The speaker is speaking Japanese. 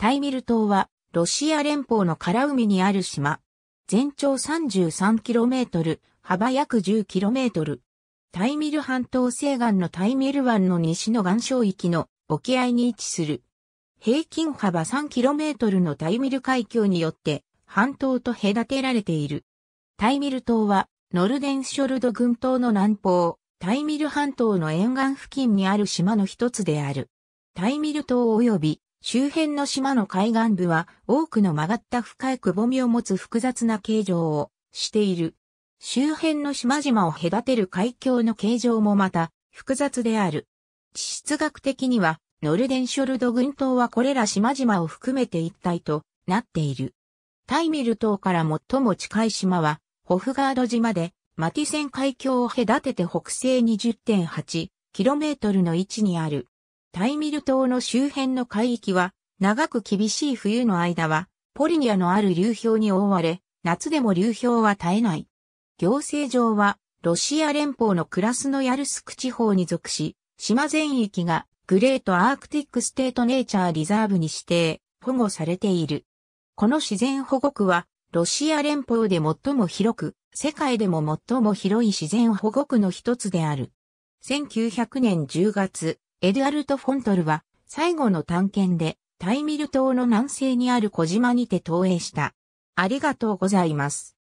タイミル島は、ロシア連邦のカラ海にある島。全長 33km、幅約 10km。タイミル半島西岸のタイミル湾の西の岩礁域の沖合に位置する。平均幅 3km のタイミル海峡によって半島と隔てられている。タイミル島はノルデンショルド群島の南方、タイミル半島の沿岸付近にある島の一つである。タイミル島及び周辺の島の海岸部は多くの曲がった深いくぼみを持つ複雑な形状をしている。周辺の島々を隔てる海峡の形状もまた複雑である。地質学的にはノルデンショルド群島はこれら島々を含めて一体となっている。タイミル島から最も近い島はホフガード島でマティセン海峡を隔てて北西に 10.8km の位置にあるタイミル島の周辺の海域は、長く厳しい冬の間は、ポリニアのある流氷に覆われ、夏でも流氷は絶えない。行政上は、ロシア連邦のクラスノヤルスク地方に属し、島全域がグレートアークティックステートネイチャーリザーブに指定、保護されている。この自然保護区は、ロシア連邦で最も広く、世界でも最も広い自然保護区の一つである。1900年10月、エドアルト・フォントルは、最後の探検で、タイミル島の南西にある小島にて投影した。ありがとうございます。